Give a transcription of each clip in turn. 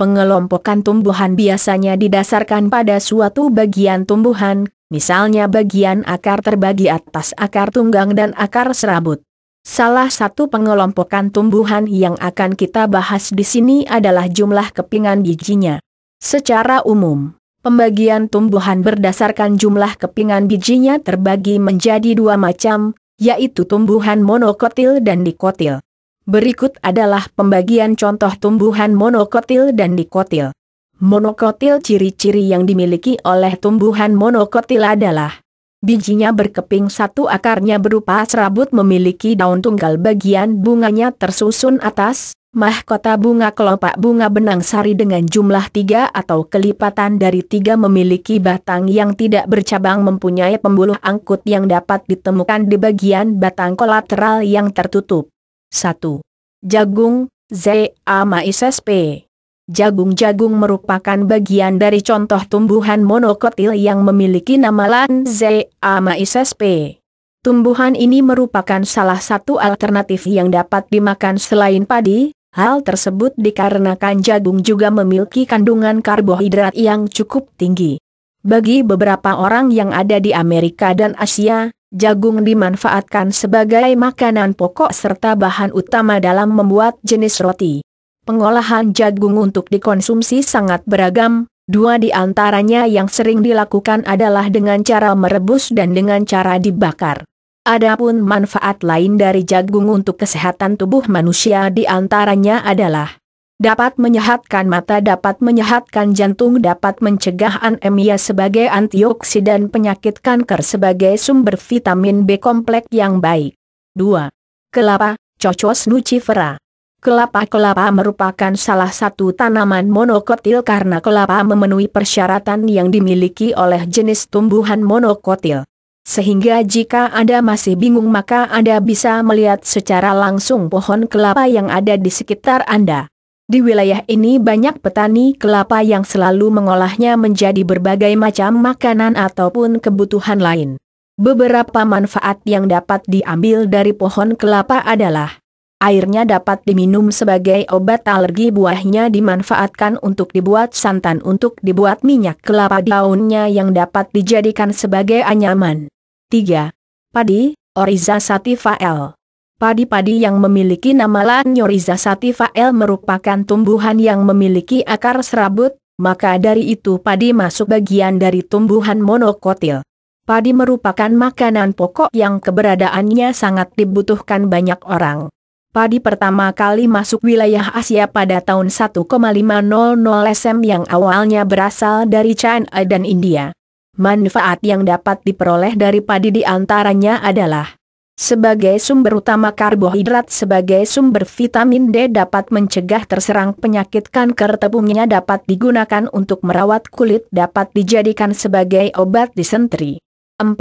Pengelompokan tumbuhan biasanya didasarkan pada suatu bagian tumbuhan, misalnya bagian akar terbagi atas akar tunggang dan akar serabut. Salah satu pengelompokan tumbuhan yang akan kita bahas di sini adalah jumlah kepingan bijinya. Secara umum, pembagian tumbuhan berdasarkan jumlah kepingan bijinya terbagi menjadi dua macam, yaitu tumbuhan monokotil dan dikotil. Berikut adalah pembagian contoh tumbuhan monokotil dan dikotil. Monokotil ciri-ciri yang dimiliki oleh tumbuhan monokotil adalah Bijinya berkeping satu akarnya berupa serabut memiliki daun tunggal bagian bunganya tersusun atas, mahkota bunga kelopak bunga benang sari dengan jumlah tiga atau kelipatan dari tiga memiliki batang yang tidak bercabang mempunyai pembuluh angkut yang dapat ditemukan di bagian batang kolateral yang tertutup. 1. Jagung, Z. A. Maises P. Jagung-jagung merupakan bagian dari contoh tumbuhan monokotil yang memiliki nama Lanzea maises P. Tumbuhan ini merupakan salah satu alternatif yang dapat dimakan selain padi, hal tersebut dikarenakan jagung juga memiliki kandungan karbohidrat yang cukup tinggi. Bagi beberapa orang yang ada di Amerika dan Asia, Jagung dimanfaatkan sebagai makanan pokok serta bahan utama dalam membuat jenis roti. Pengolahan jagung untuk dikonsumsi sangat beragam, dua di antaranya yang sering dilakukan adalah dengan cara merebus dan dengan cara dibakar. Adapun manfaat lain dari jagung untuk kesehatan tubuh manusia di antaranya adalah dapat menyehatkan mata dapat menyehatkan jantung dapat mencegah anemia sebagai antioksidan penyakit kanker sebagai sumber vitamin B kompleks yang baik. 2. Kelapa, Cocos nucifera Kelapa-kelapa merupakan salah satu tanaman monokotil karena kelapa memenuhi persyaratan yang dimiliki oleh jenis tumbuhan monokotil. Sehingga jika Anda masih bingung maka Anda bisa melihat secara langsung pohon kelapa yang ada di sekitar Anda. Di wilayah ini banyak petani kelapa yang selalu mengolahnya menjadi berbagai macam makanan ataupun kebutuhan lain. Beberapa manfaat yang dapat diambil dari pohon kelapa adalah Airnya dapat diminum sebagai obat alergi buahnya dimanfaatkan untuk dibuat santan untuk dibuat minyak kelapa daunnya yang dapat dijadikan sebagai anyaman. 3. Padi, Oriza sativa L. Padi-padi yang memiliki nama Lanyoriza sativa L merupakan tumbuhan yang memiliki akar serabut, maka dari itu padi masuk bagian dari tumbuhan monokotil. Padi merupakan makanan pokok yang keberadaannya sangat dibutuhkan banyak orang. Padi pertama kali masuk wilayah Asia pada tahun 1,500 SM yang awalnya berasal dari China dan India. Manfaat yang dapat diperoleh dari padi diantaranya adalah sebagai sumber utama karbohidrat sebagai sumber vitamin D dapat mencegah terserang penyakit kanker tepungnya dapat digunakan untuk merawat kulit dapat dijadikan sebagai obat disentri. 4.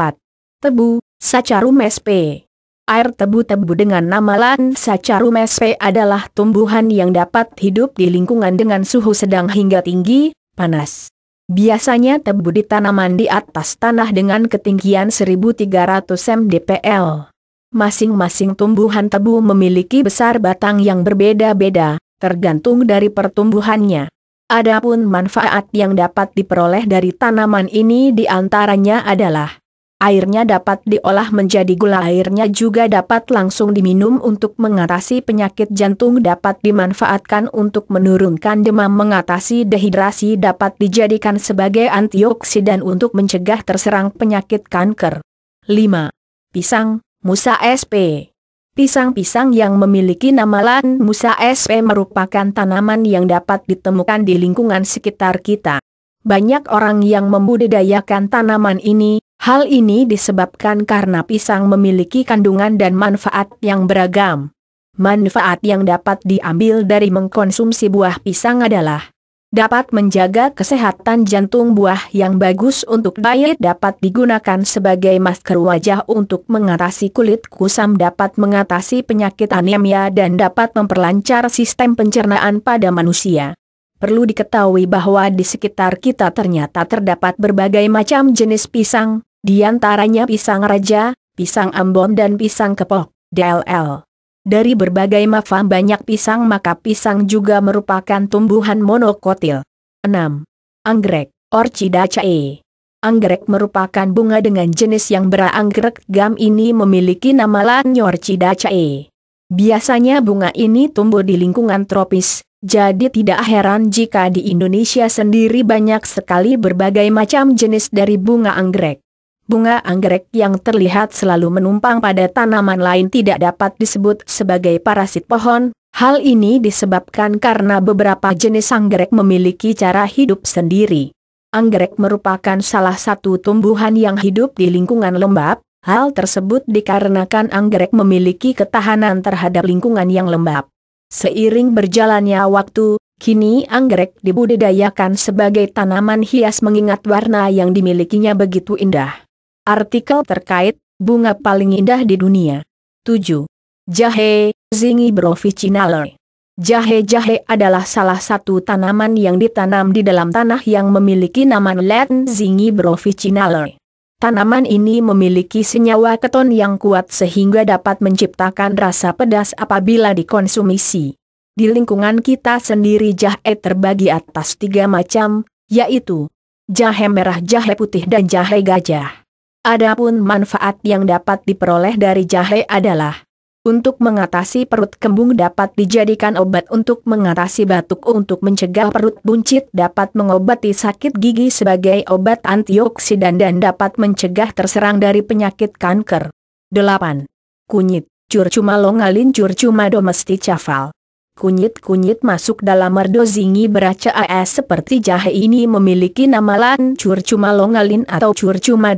Tebu, Sacharum sp. Air tebu-tebu dengan nama lain Sacharum sp adalah tumbuhan yang dapat hidup di lingkungan dengan suhu sedang hingga tinggi, panas. Biasanya tebu ditanaman di atas tanah dengan ketinggian 1300 mdpl. Masing-masing tumbuhan tebu memiliki besar batang yang berbeda-beda, tergantung dari pertumbuhannya. Adapun manfaat yang dapat diperoleh dari tanaman ini diantaranya adalah Airnya dapat diolah menjadi gula airnya juga dapat langsung diminum untuk mengatasi penyakit jantung dapat dimanfaatkan untuk menurunkan demam mengatasi dehidrasi dapat dijadikan sebagai antioksidan untuk mencegah terserang penyakit kanker. 5. Pisang Musa SP. Pisang-pisang yang memiliki nama Lan Musa SP merupakan tanaman yang dapat ditemukan di lingkungan sekitar kita. Banyak orang yang membudidayakan tanaman ini, hal ini disebabkan karena pisang memiliki kandungan dan manfaat yang beragam. Manfaat yang dapat diambil dari mengkonsumsi buah pisang adalah dapat menjaga kesehatan jantung buah yang bagus untuk diet dapat digunakan sebagai masker wajah untuk mengatasi kulit kusam dapat mengatasi penyakit anemia dan dapat memperlancar sistem pencernaan pada manusia. Perlu diketahui bahwa di sekitar kita ternyata terdapat berbagai macam jenis pisang, di antaranya pisang raja, pisang ambon dan pisang kepok, DLL. Dari berbagai mafam banyak pisang maka pisang juga merupakan tumbuhan monokotil. 6. Anggrek, Orchidaceae. Anggrek merupakan bunga dengan jenis yang beranggrek gam ini memiliki nama Lanyo Orchidaceae. Biasanya bunga ini tumbuh di lingkungan tropis, jadi tidak heran jika di Indonesia sendiri banyak sekali berbagai macam jenis dari bunga anggrek bunga anggrek yang terlihat selalu menumpang pada tanaman lain tidak dapat disebut sebagai parasit pohon. Hal ini disebabkan karena beberapa jenis anggrek memiliki cara hidup sendiri. Anggrek merupakan salah satu tumbuhan yang hidup di lingkungan lembab. Hal tersebut dikarenakan anggrek memiliki ketahanan terhadap lingkungan yang lembab. Seiring berjalannya waktu, Kini anggrek dibudidayakan sebagai tanaman hias mengingat warna yang dimilikinya begitu indah. Artikel terkait, bunga paling indah di dunia. 7. Jahe, Zingi brovicinale. Jahe-jahe adalah salah satu tanaman yang ditanam di dalam tanah yang memiliki nama Latin Zingi brovicinale. Tanaman ini memiliki senyawa keton yang kuat sehingga dapat menciptakan rasa pedas apabila dikonsumsi. Di lingkungan kita sendiri jahe terbagi atas tiga macam, yaitu jahe merah, jahe putih, dan jahe gajah. Adapun manfaat yang dapat diperoleh dari jahe adalah untuk mengatasi perut kembung dapat dijadikan obat untuk mengatasi batuk untuk mencegah perut buncit dapat mengobati sakit gigi sebagai obat antioksidan dan dapat mencegah terserang dari penyakit kanker. 8. Kunyit, curcuma longalin curcuma domesticafal. Kunyit-kunyit masuk dalam merdo zingi beraca AS seperti jahe ini memiliki nama lan curcuma longalin atau curcuma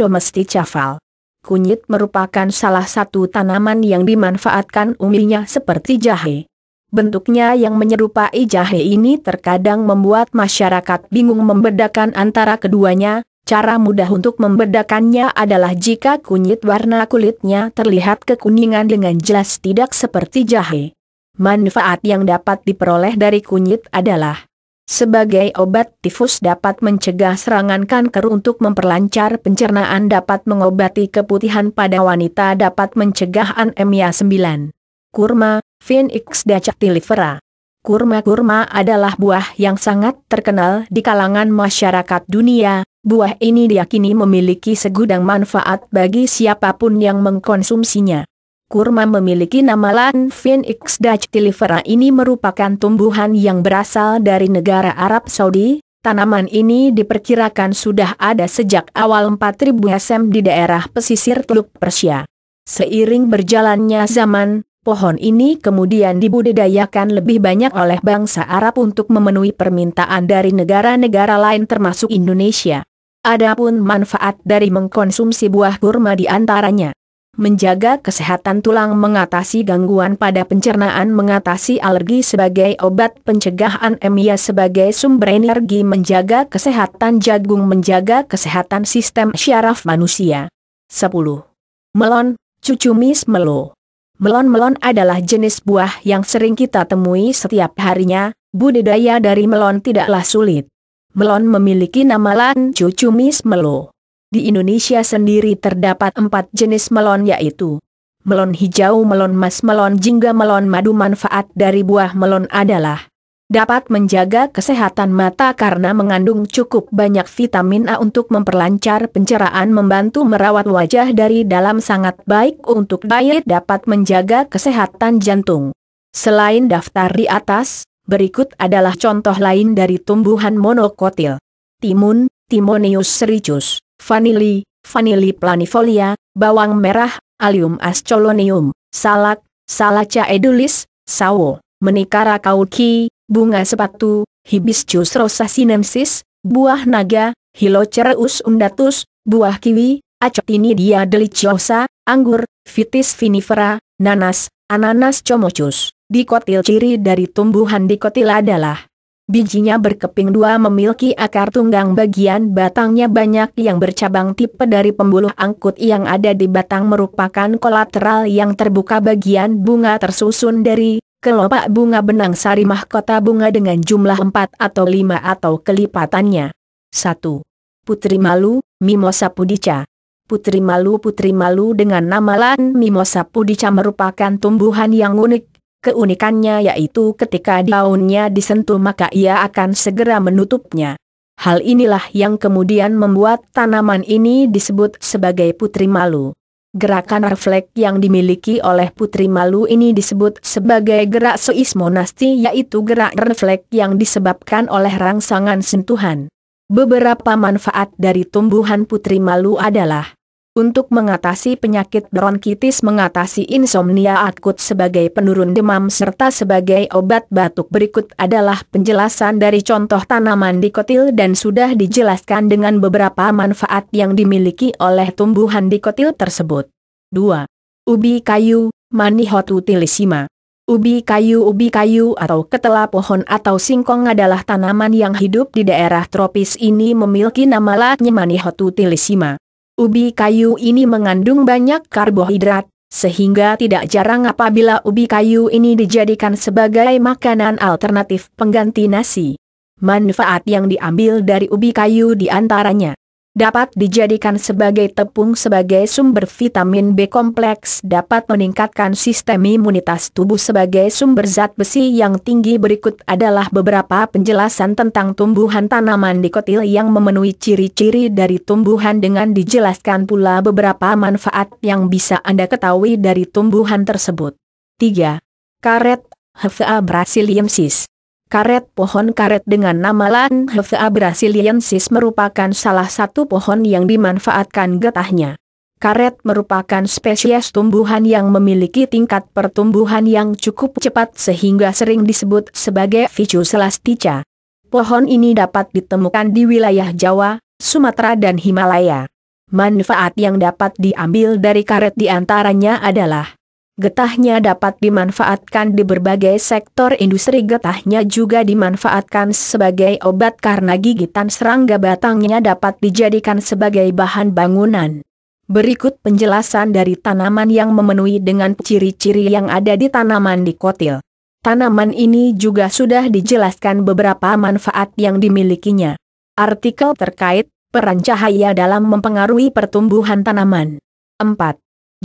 cafal. Kunyit merupakan salah satu tanaman yang dimanfaatkan uminya seperti jahe. Bentuknya yang menyerupai jahe ini terkadang membuat masyarakat bingung membedakan antara keduanya, Cara mudah untuk membedakannya adalah jika kunyit warna kulitnya terlihat kekuningan dengan jelas tidak seperti jahe. Manfaat yang dapat diperoleh dari kunyit adalah sebagai obat tifus dapat mencegah serangan kanker untuk memperlancar pencernaan dapat mengobati keputihan pada wanita dapat mencegah anemia 9. Kurma, Phoenix dacatilifera. Kurma-kurma adalah buah yang sangat terkenal di kalangan masyarakat dunia, buah ini diyakini memiliki segudang manfaat bagi siapapun yang mengkonsumsinya. Kurma memiliki nama Lan X Dutch Tilifera ini merupakan tumbuhan yang berasal dari negara Arab Saudi. Tanaman ini diperkirakan sudah ada sejak awal 4000 SM di daerah pesisir Teluk Persia. Seiring berjalannya zaman, pohon ini kemudian dibudidayakan lebih banyak oleh bangsa Arab untuk memenuhi permintaan dari negara-negara lain termasuk Indonesia. Adapun manfaat dari mengkonsumsi buah kurma di antaranya menjaga kesehatan tulang mengatasi gangguan pada pencernaan mengatasi alergi sebagai obat pencegahan anemia ya, sebagai sumber energi menjaga kesehatan jagung menjaga kesehatan sistem syaraf manusia. 10. Melon, cucumis melo. Melon-melon adalah jenis buah yang sering kita temui setiap harinya, budidaya dari melon tidaklah sulit. Melon memiliki nama lain cucumis melo. Di Indonesia sendiri terdapat empat jenis melon yaitu melon hijau, melon mas, melon jingga, melon madu. Manfaat dari buah melon adalah dapat menjaga kesehatan mata karena mengandung cukup banyak vitamin A untuk memperlancar pencerahan, membantu merawat wajah dari dalam sangat baik untuk diet, dapat menjaga kesehatan jantung. Selain daftar di atas, berikut adalah contoh lain dari tumbuhan monokotil. Timun, Timoneus sericus vanili, vanili planifolia, bawang merah, alium ascolonium, salak, salaca edulis, sawo, menikara kauki, bunga sepatu, hibiscus rosa sinensis, buah naga, hilocereus undatus, buah kiwi, acetinidia deliciosa, anggur, vitis vinifera, nanas, ananas comocus. Dikotil ciri dari tumbuhan dikotil adalah Bijinya berkeping dua memiliki akar tunggang bagian batangnya banyak yang bercabang tipe dari pembuluh angkut yang ada di batang merupakan kolateral yang terbuka bagian bunga tersusun dari kelopak bunga benang sari mahkota bunga dengan jumlah empat atau lima atau kelipatannya. 1. Putri Malu, Mimosa Pudica Putri Malu Putri Malu dengan nama Lan Mimosa Pudica merupakan tumbuhan yang unik, Keunikannya yaitu ketika daunnya disentuh maka ia akan segera menutupnya. Hal inilah yang kemudian membuat tanaman ini disebut sebagai putri malu. Gerakan refleks yang dimiliki oleh putri malu ini disebut sebagai gerak seismonasti yaitu gerak refleks yang disebabkan oleh rangsangan sentuhan. Beberapa manfaat dari tumbuhan putri malu adalah untuk mengatasi penyakit bronkitis mengatasi insomnia akut sebagai penurun demam serta sebagai obat batuk berikut adalah penjelasan dari contoh tanaman dikotil dan sudah dijelaskan dengan beberapa manfaat yang dimiliki oleh tumbuhan dikotil tersebut. 2. Ubi kayu, Manihotutilissima. Ubi kayu Ubi kayu atau ketela pohon atau singkong adalah tanaman yang hidup di daerah tropis ini memiliki nama latinnya Manihotutilissima. Ubi kayu ini mengandung banyak karbohidrat, sehingga tidak jarang apabila ubi kayu ini dijadikan sebagai makanan alternatif pengganti nasi. Manfaat yang diambil dari ubi kayu diantaranya dapat dijadikan sebagai tepung sebagai sumber vitamin B kompleks dapat meningkatkan sistem imunitas tubuh sebagai sumber zat besi yang tinggi berikut adalah beberapa penjelasan tentang tumbuhan tanaman dikotil yang memenuhi ciri-ciri dari tumbuhan dengan dijelaskan pula beberapa manfaat yang bisa Anda ketahui dari tumbuhan tersebut. 3. Karet Hevea brasiliensis Karet pohon karet dengan nama Lan Hefea brasiliensis merupakan salah satu pohon yang dimanfaatkan getahnya. Karet merupakan spesies tumbuhan yang memiliki tingkat pertumbuhan yang cukup cepat sehingga sering disebut sebagai Ficus elastica. Pohon ini dapat ditemukan di wilayah Jawa, Sumatera dan Himalaya. Manfaat yang dapat diambil dari karet diantaranya adalah Getahnya dapat dimanfaatkan di berbagai sektor industri. Getahnya juga dimanfaatkan sebagai obat karena gigitan serangga batangnya dapat dijadikan sebagai bahan bangunan. Berikut penjelasan dari tanaman yang memenuhi dengan ciri-ciri yang ada di tanaman dikotil. Tanaman ini juga sudah dijelaskan beberapa manfaat yang dimilikinya. Artikel terkait peran cahaya dalam mempengaruhi pertumbuhan tanaman. 4.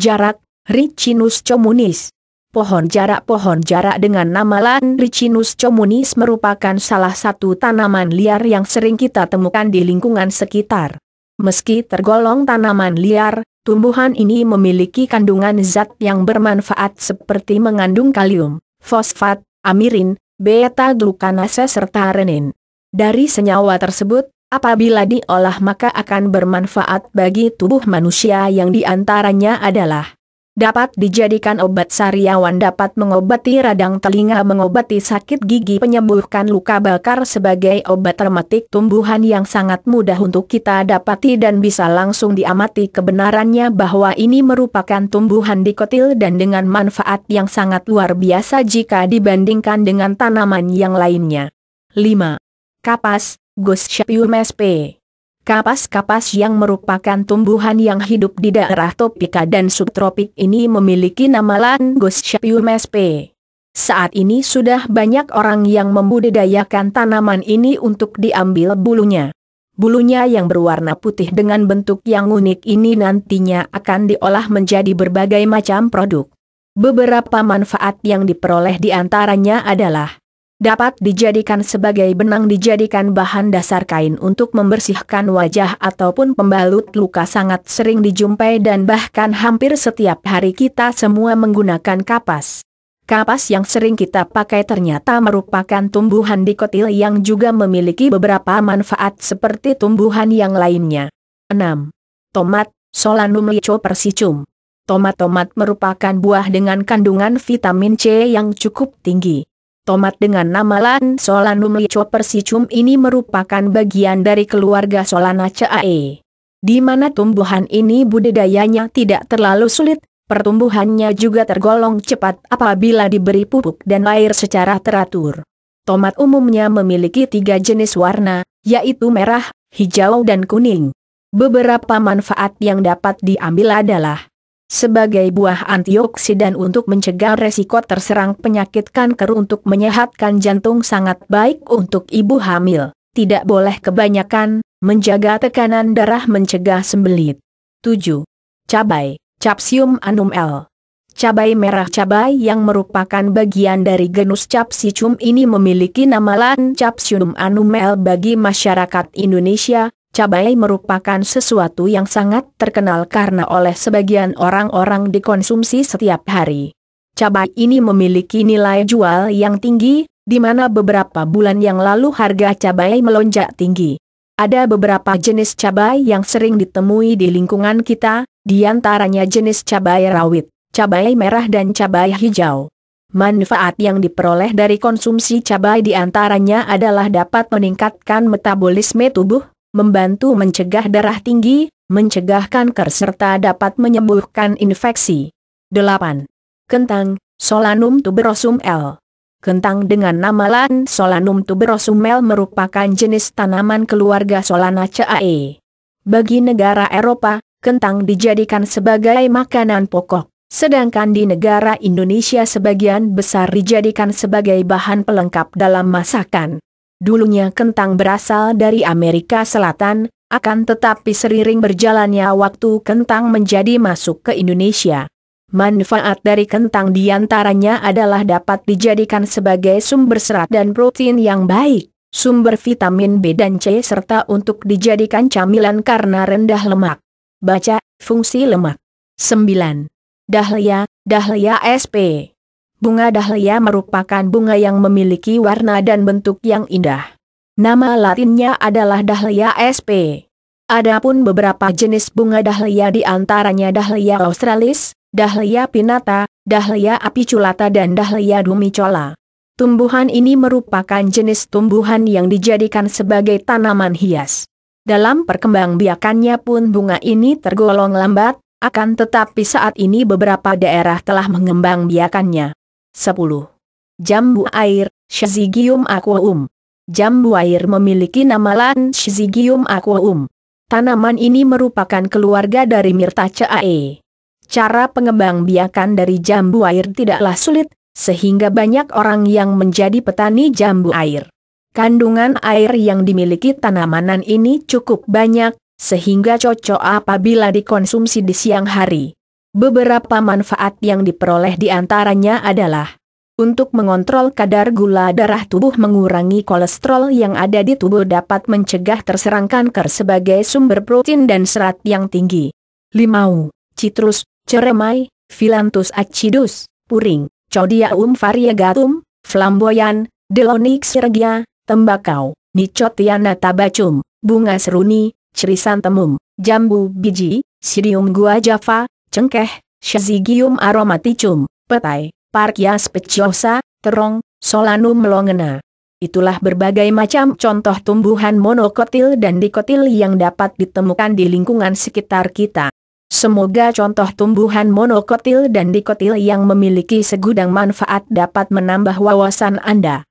Jarak Ricinus communis. Pohon jarak-pohon jarak dengan nama lain Ricinus communis merupakan salah satu tanaman liar yang sering kita temukan di lingkungan sekitar. Meski tergolong tanaman liar, tumbuhan ini memiliki kandungan zat yang bermanfaat seperti mengandung kalium, fosfat, amirin, beta-glukanase serta renin. Dari senyawa tersebut, apabila diolah maka akan bermanfaat bagi tubuh manusia yang diantaranya adalah dapat dijadikan obat sariawan dapat mengobati radang telinga mengobati sakit gigi penyembuhkan luka bakar sebagai obat rematik tumbuhan yang sangat mudah untuk kita dapati dan bisa langsung diamati kebenarannya bahwa ini merupakan tumbuhan dikotil dan dengan manfaat yang sangat luar biasa jika dibandingkan dengan tanaman yang lainnya. 5. Kapas, Goscipium P. Kapas-kapas yang merupakan tumbuhan yang hidup di daerah topika dan subtropik ini memiliki nama Langostium sp. Saat ini sudah banyak orang yang membudidayakan tanaman ini untuk diambil bulunya. Bulunya yang berwarna putih dengan bentuk yang unik ini nantinya akan diolah menjadi berbagai macam produk. Beberapa manfaat yang diperoleh diantaranya adalah dapat dijadikan sebagai benang dijadikan bahan dasar kain untuk membersihkan wajah ataupun pembalut luka sangat sering dijumpai dan bahkan hampir setiap hari kita semua menggunakan kapas. Kapas yang sering kita pakai ternyata merupakan tumbuhan dikotil yang juga memiliki beberapa manfaat seperti tumbuhan yang lainnya. 6. Tomat, Solanum persicum. Tomat-tomat merupakan buah dengan kandungan vitamin C yang cukup tinggi. Tomat dengan nama Lan Solanum Licho Persicum ini merupakan bagian dari keluarga Solanaceae. Di mana tumbuhan ini budidayanya tidak terlalu sulit, pertumbuhannya juga tergolong cepat apabila diberi pupuk dan air secara teratur. Tomat umumnya memiliki tiga jenis warna, yaitu merah, hijau dan kuning. Beberapa manfaat yang dapat diambil adalah sebagai buah antioksidan untuk mencegah resiko terserang penyakit kanker untuk menyehatkan jantung sangat baik untuk ibu hamil. Tidak boleh kebanyakan, menjaga tekanan darah mencegah sembelit. 7. Cabai, Capsium Anum L. Cabai merah cabai yang merupakan bagian dari genus Capsicum ini memiliki nama lain Capsium Anum L bagi masyarakat Indonesia, cabai merupakan sesuatu yang sangat terkenal karena oleh sebagian orang-orang dikonsumsi setiap hari. Cabai ini memiliki nilai jual yang tinggi, di mana beberapa bulan yang lalu harga cabai melonjak tinggi. Ada beberapa jenis cabai yang sering ditemui di lingkungan kita, di antaranya jenis cabai rawit, cabai merah dan cabai hijau. Manfaat yang diperoleh dari konsumsi cabai di antaranya adalah dapat meningkatkan metabolisme tubuh, membantu mencegah darah tinggi, mencegah kanker serta dapat menyembuhkan infeksi. 8. Kentang, Solanum tuberosum L. Kentang dengan nama lain Solanum tuberosum L merupakan jenis tanaman keluarga Solanaceae. Bagi negara Eropa, kentang dijadikan sebagai makanan pokok, sedangkan di negara Indonesia sebagian besar dijadikan sebagai bahan pelengkap dalam masakan. Dulunya kentang berasal dari Amerika Selatan, akan tetapi seiring berjalannya waktu kentang menjadi masuk ke Indonesia. Manfaat dari kentang diantaranya adalah dapat dijadikan sebagai sumber serat dan protein yang baik, sumber vitamin B dan C serta untuk dijadikan camilan karena rendah lemak. Baca, fungsi lemak. 9. Dahlia, Dahlia SP bunga dahlia merupakan bunga yang memiliki warna dan bentuk yang indah. Nama latinnya adalah dahlia sp. Adapun beberapa jenis bunga dahlia di antaranya dahlia australis, dahlia pinata, dahlia apiculata dan dahlia dumicola. Tumbuhan ini merupakan jenis tumbuhan yang dijadikan sebagai tanaman hias. Dalam perkembangbiakannya pun bunga ini tergolong lambat, akan tetapi saat ini beberapa daerah telah mengembangbiakannya. 10. Jambu air, Shazigium aquaum. Jambu air memiliki nama lain Shazigium aquaum. Tanaman ini merupakan keluarga dari Myrtaceae. Cara pengembangbiakan dari jambu air tidaklah sulit, sehingga banyak orang yang menjadi petani jambu air. Kandungan air yang dimiliki tanamanan ini cukup banyak, sehingga cocok apabila dikonsumsi di siang hari. Beberapa manfaat yang diperoleh diantaranya adalah untuk mengontrol kadar gula darah tubuh mengurangi kolesterol yang ada di tubuh dapat mencegah terserang kanker sebagai sumber protein dan serat yang tinggi. Limau, citrus, ceremai, filantus acidus, puring, codiaum variegatum, flamboyan, Delonix regia, tembakau, Nicotiana tabacum, bunga seruni, cerisan temum, jambu biji, Sirium gua java, cengkeh, shazigium aromaticum, petai, parkias peciosa, terong, solanum melongena. Itulah berbagai macam contoh tumbuhan monokotil dan dikotil yang dapat ditemukan di lingkungan sekitar kita. Semoga contoh tumbuhan monokotil dan dikotil yang memiliki segudang manfaat dapat menambah wawasan Anda.